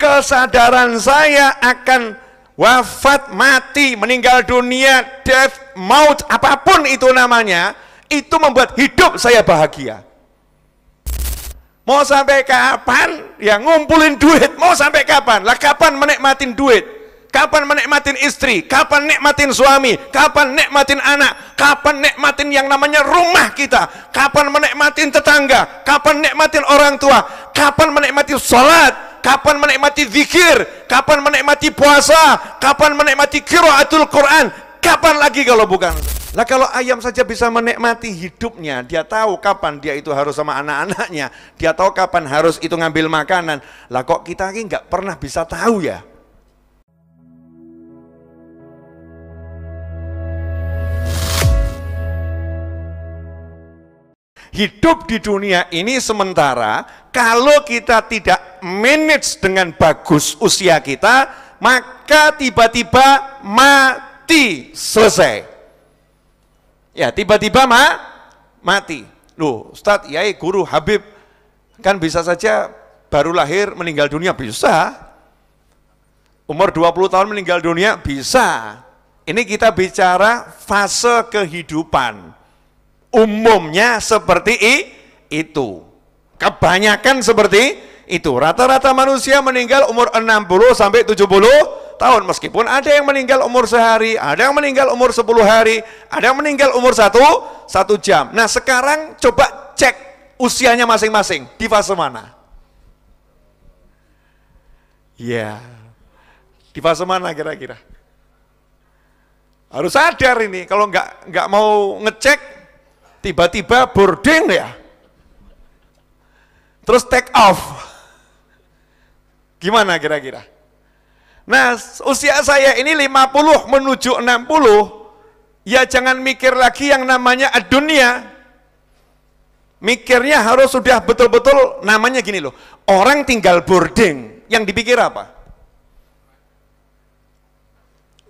kesadaran saya akan wafat, mati, meninggal dunia, death, maut, apapun itu namanya, itu membuat hidup saya bahagia. Mau sampai kapan? Ya ngumpulin duit, mau sampai kapan? Lah kapan menikmatin duit? Kapan menikmatin istri? Kapan nikmatin suami? Kapan nikmatin anak? Kapan nikmatin yang namanya rumah kita? Kapan menikmatin tetangga? Kapan nikmatin orang tua? Kapan menikmati sholat? kapan menikmati zikir, kapan menikmati puasa, kapan menikmati kiraatul Quran, kapan lagi kalau bukan? Lah kalau ayam saja bisa menikmati hidupnya, dia tahu kapan dia itu harus sama anak-anaknya, dia tahu kapan harus itu ngambil makanan. Lah kok kita ini nggak pernah bisa tahu ya? hidup di dunia ini sementara kalau kita tidak manage dengan bagus usia kita, maka tiba-tiba mati selesai. Ya, tiba-tiba ma mati. Loh, Ustadz, Yai, Guru, Habib, kan bisa saja baru lahir meninggal dunia, bisa. Umur 20 tahun meninggal dunia, bisa. Ini kita bicara fase kehidupan. Umumnya seperti itu. Kebanyakan seperti itu. Rata-rata manusia meninggal umur 60 sampai 70 tahun. Meskipun ada yang meninggal umur sehari, ada yang meninggal umur 10 hari, ada yang meninggal umur satu satu jam. Nah sekarang coba cek usianya masing-masing di fase mana? Ya, yeah. di fase mana kira-kira? Harus sadar ini, kalau nggak nggak mau ngecek, tiba-tiba boarding ya. Terus take off. Gimana kira-kira? Nah, usia saya ini 50 menuju 60, ya jangan mikir lagi yang namanya dunia. Mikirnya harus sudah betul-betul namanya gini loh. Orang tinggal boarding, yang dipikir apa?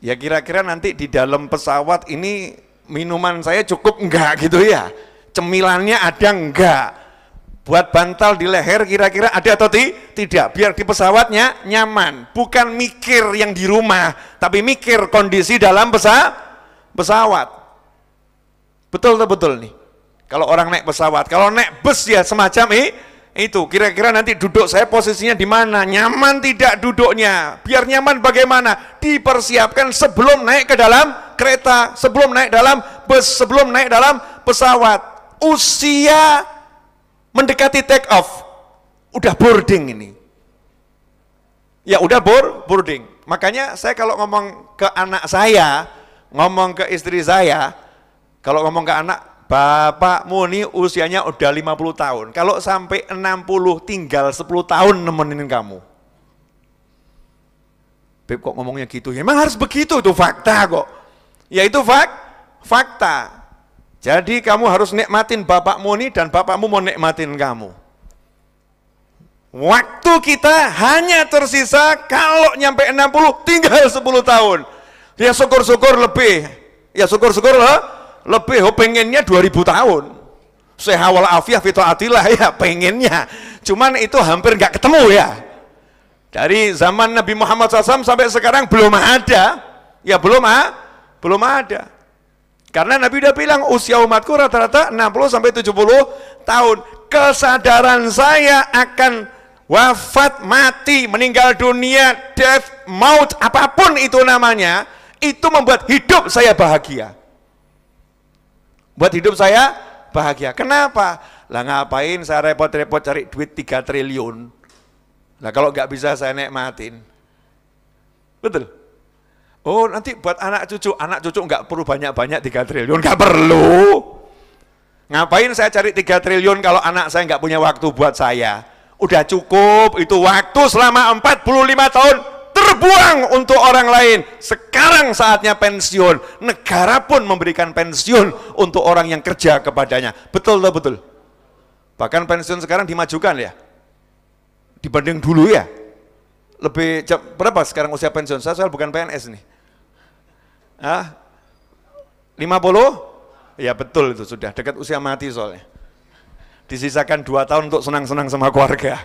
Ya kira-kira nanti di dalam pesawat ini minuman saya cukup enggak gitu ya. Cemilannya ada enggak buat bantal di leher kira-kira ada atau ti? tidak biar di pesawatnya nyaman bukan mikir yang di rumah tapi mikir kondisi dalam pesa pesawat betul atau betul nih kalau orang naik pesawat kalau naik bus ya semacam eh, itu kira-kira nanti duduk saya posisinya di mana nyaman tidak duduknya biar nyaman bagaimana dipersiapkan sebelum naik ke dalam kereta sebelum naik dalam bus sebelum naik dalam pesawat usia mendekati take off, udah boarding ini. Ya udah board, boarding. Makanya saya kalau ngomong ke anak saya, ngomong ke istri saya, kalau ngomong ke anak, bapakmu nih usianya udah 50 tahun. Kalau sampai 60 tinggal 10 tahun nemenin kamu. Beb kok ngomongnya gitu? Ya, emang harus begitu itu fakta kok. Ya itu fak, fakta. Jadi kamu harus nikmatin bapakmu ini dan bapakmu mau nikmatin kamu. Waktu kita hanya tersisa kalau nyampe 60 tinggal 10 tahun. Ya syukur-syukur lebih. Ya syukur-syukur lebih. Oh, pengennya 2000 tahun. Sehawal afiah fito atilah ya pengennya. Cuman itu hampir nggak ketemu ya. Dari zaman Nabi Muhammad SAW sampai sekarang belum ada. Ya belum ah, belum ada. Karena Nabi udah bilang usia umatku rata-rata 60 sampai 70 tahun. Kesadaran saya akan wafat, mati, meninggal dunia, death, maut, apapun itu namanya, itu membuat hidup saya bahagia. Buat hidup saya bahagia. Kenapa? Lah ngapain saya repot-repot cari duit 3 triliun? Nah kalau nggak bisa saya naik nikmatin. Betul? Oh nanti buat anak cucu, anak cucu nggak perlu banyak-banyak 3 triliun, nggak perlu. Ngapain saya cari 3 triliun kalau anak saya nggak punya waktu buat saya? Udah cukup, itu waktu selama 45 tahun terbuang untuk orang lain. Sekarang saatnya pensiun. Negara pun memberikan pensiun untuk orang yang kerja kepadanya. Betul atau betul? Bahkan pensiun sekarang dimajukan ya. Dibanding dulu ya. Lebih berapa sekarang usia pensiun? Saya soal bukan PNS nih. Hah? 50? Ya betul itu sudah, dekat usia mati soalnya. Disisakan 2 tahun untuk senang-senang sama keluarga.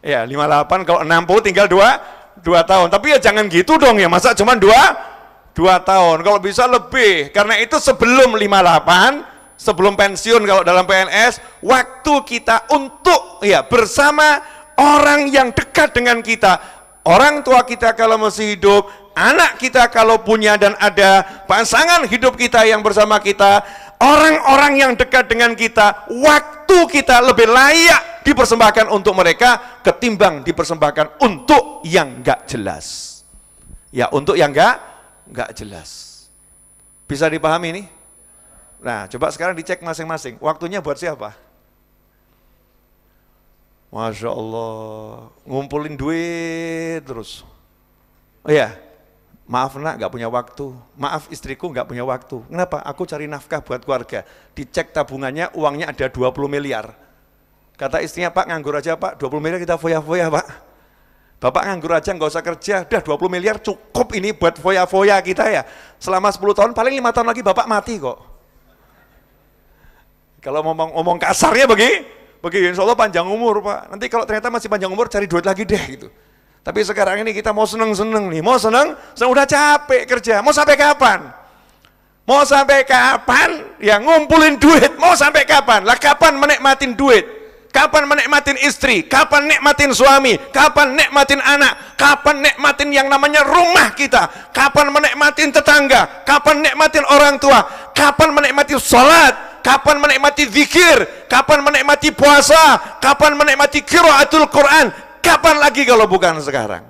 Ya, 58 kalau 60 tinggal 2 2 tahun. Tapi ya jangan gitu dong ya, masa cuma 2 2 tahun. Kalau bisa lebih. Karena itu sebelum 58, sebelum pensiun kalau dalam PNS, waktu kita untuk ya bersama orang yang dekat dengan kita. Orang tua kita kalau masih hidup, anak kita kalau punya dan ada pasangan hidup kita yang bersama kita, orang-orang yang dekat dengan kita, waktu kita lebih layak dipersembahkan untuk mereka ketimbang dipersembahkan untuk yang enggak jelas. Ya, untuk yang enggak enggak jelas. Bisa dipahami ini? Nah, coba sekarang dicek masing-masing. Waktunya buat siapa? Masya Allah, ngumpulin duit terus. Oh ya, Maaf nak, gak punya waktu. Maaf istriku gak punya waktu. Kenapa? Aku cari nafkah buat keluarga. Dicek tabungannya, uangnya ada 20 miliar. Kata istrinya, Pak nganggur aja Pak, 20 miliar kita foya-foya Pak. Bapak nganggur aja, nggak usah kerja. Dah 20 miliar cukup ini buat foya-foya kita ya. Selama 10 tahun, paling lima tahun lagi Bapak mati kok. Kalau ngomong, ngomong kasarnya begini, begini insya Allah panjang umur Pak. Nanti kalau ternyata masih panjang umur, cari duit lagi deh gitu. Tapi sekarang ini kita mau seneng-seneng nih, mau seneng, sudah capek kerja, mau sampai kapan? Mau sampai kapan? Ya ngumpulin duit, mau sampai kapan? Lah kapan menikmatin duit? Kapan menikmatin istri? Kapan nikmatin suami? Kapan nikmatin anak? Kapan nikmatin yang namanya rumah kita? Kapan menikmatin tetangga? Kapan nikmatin orang tua? Kapan menikmati sholat? kapan menikmati zikir, kapan menikmati puasa, kapan menikmati kiraatul Quran, Kapan lagi kalau bukan sekarang?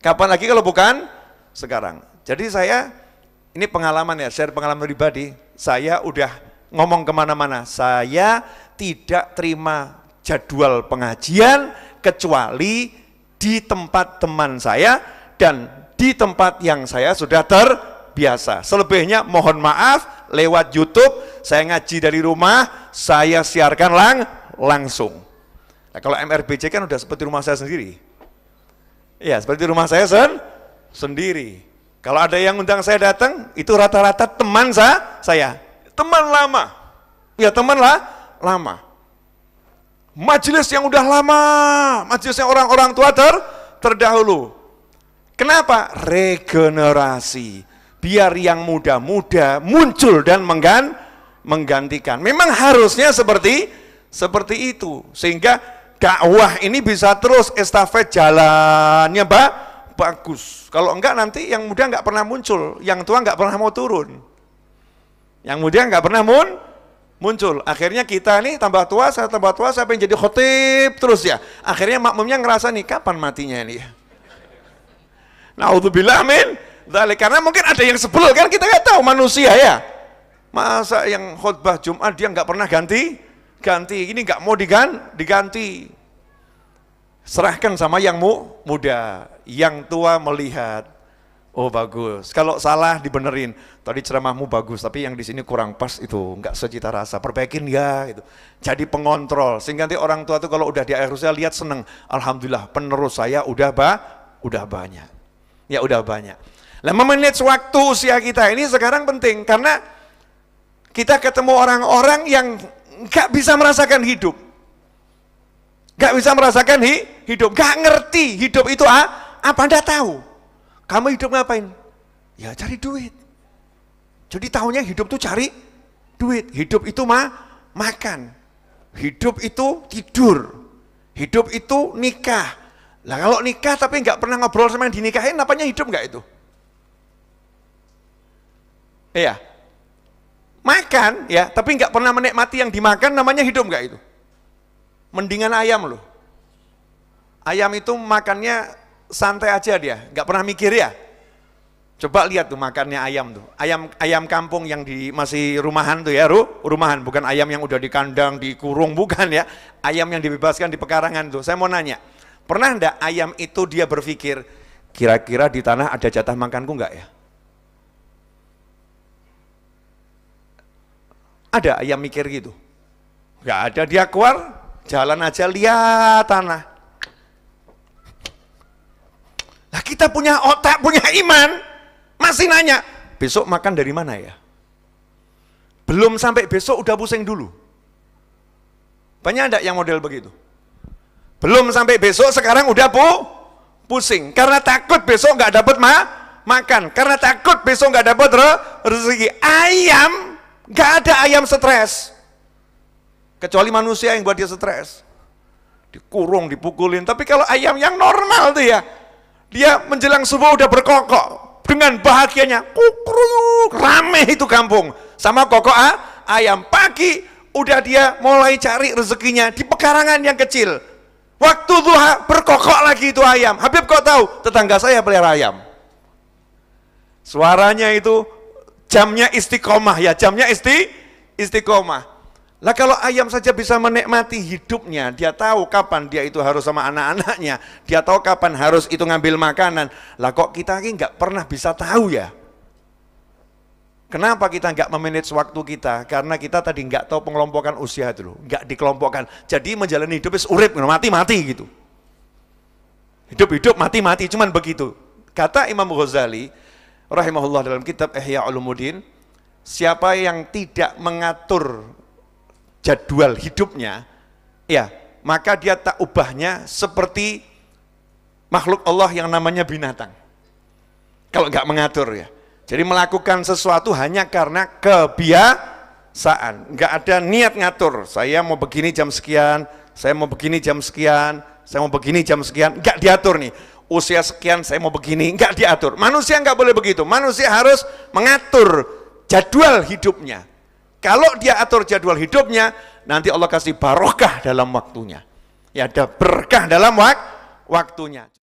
Kapan lagi kalau bukan sekarang? Jadi saya, ini pengalaman ya, share pengalaman pribadi, saya udah ngomong kemana-mana, saya tidak terima jadwal pengajian kecuali di tempat teman saya dan di tempat yang saya sudah terbiasa. Selebihnya mohon maaf lewat YouTube, saya ngaji dari rumah, saya siarkan lang langsung. Nah, kalau MRBC kan udah seperti rumah saya sendiri. Iya, seperti rumah saya sen sendiri. Kalau ada yang undang saya datang, itu rata-rata teman sa saya. Teman lama. Ya teman lah, lama. Majelis yang udah lama, majelis yang orang-orang tua ter terdahulu. Kenapa? Regenerasi. Biar yang muda-muda muncul dan menggan menggantikan. Memang harusnya seperti seperti itu. Sehingga dakwah ini bisa terus estafet jalannya ba bagus. Kalau enggak nanti yang muda enggak pernah muncul, yang tua enggak pernah mau turun. Yang muda enggak pernah mun muncul. Akhirnya kita nih tambah tua, saya tambah tua, saya pengen jadi khotib terus ya. Akhirnya makmumnya ngerasa nih kapan matinya ini. Ya? Naudzubillah amin. Karena mungkin ada yang sebel kan kita nggak tahu manusia ya. Masa yang khutbah Jumat dia nggak pernah ganti ganti ini nggak mau digan diganti serahkan sama yang mu muda yang tua melihat oh bagus kalau salah dibenerin tadi ceramahmu bagus tapi yang di sini kurang pas itu nggak secita rasa perbaikin ya itu jadi pengontrol sehingga nanti orang tua tuh kalau udah di akhir usia lihat seneng alhamdulillah penerus saya udah ba udah banyak ya udah banyak lah memanage waktu usia kita ini sekarang penting karena kita ketemu orang-orang yang nggak bisa merasakan hidup. Nggak bisa merasakan hi, hidup, nggak ngerti hidup itu ah, apa Anda tahu. Kamu hidup ngapain? Ya cari duit. Jadi tahunya hidup tuh cari duit. Hidup itu mah makan. Hidup itu tidur. Hidup itu nikah. Lah kalau nikah tapi nggak pernah ngobrol sama yang dinikahin, apanya hidup nggak itu? Iya makan ya, tapi nggak pernah menikmati yang dimakan namanya hidup nggak itu? Mendingan ayam loh. Ayam itu makannya santai aja dia, nggak pernah mikir ya. Coba lihat tuh makannya ayam tuh. Ayam ayam kampung yang di masih rumahan tuh ya, ru, rumahan bukan ayam yang udah di kandang, dikurung bukan ya. Ayam yang dibebaskan di pekarangan tuh. Saya mau nanya, pernah enggak ayam itu dia berpikir kira-kira di tanah ada jatah makanku enggak ya? Ada ayam mikir gitu? Nggak ada, dia keluar, jalan aja, lihat tanah. Nah, kita punya otak, punya iman, masih nanya, besok makan dari mana ya? Belum sampai besok udah pusing dulu. Banyak ada yang model begitu. Belum sampai besok, sekarang udah pu pusing. Karena takut besok nggak dapat ma makan. Karena takut besok nggak dapat rezeki. Ayam Gak ada ayam stres. Kecuali manusia yang buat dia stres. Dikurung, dipukulin. Tapi kalau ayam yang normal tuh ya, dia menjelang subuh udah berkokok dengan bahagianya. kukruk, rame itu kampung. Sama kokok ah, ayam pagi udah dia mulai cari rezekinya di pekarangan yang kecil. Waktu duha berkokok lagi itu ayam. Habib kok tahu, tetangga saya pelihara ayam. Suaranya itu Jamnya istiqomah ya, jamnya isti istiqomah. Lah kalau ayam saja bisa menikmati hidupnya, dia tahu kapan dia itu harus sama anak-anaknya, dia tahu kapan harus itu ngambil makanan. Lah kok kita ini nggak pernah bisa tahu ya? Kenapa kita nggak memanage waktu kita? Karena kita tadi nggak tahu pengelompokan usia itu loh, nggak dikelompokkan. Jadi menjalani hidup itu urip, mati-mati gitu. Hidup-hidup mati-mati, cuman begitu. Kata Imam Ghazali, rahimahullah dalam kitab Ihya Ulumuddin, siapa yang tidak mengatur jadwal hidupnya, ya, maka dia tak ubahnya seperti makhluk Allah yang namanya binatang. Kalau nggak mengatur ya. Jadi melakukan sesuatu hanya karena kebiasaan. Nggak ada niat ngatur. Saya mau begini jam sekian, saya mau begini jam sekian, saya mau begini jam sekian. Nggak diatur nih usia sekian saya mau begini, enggak diatur. Manusia enggak boleh begitu. Manusia harus mengatur jadwal hidupnya. Kalau dia atur jadwal hidupnya, nanti Allah kasih barokah dalam waktunya. Ya ada berkah dalam wak waktunya.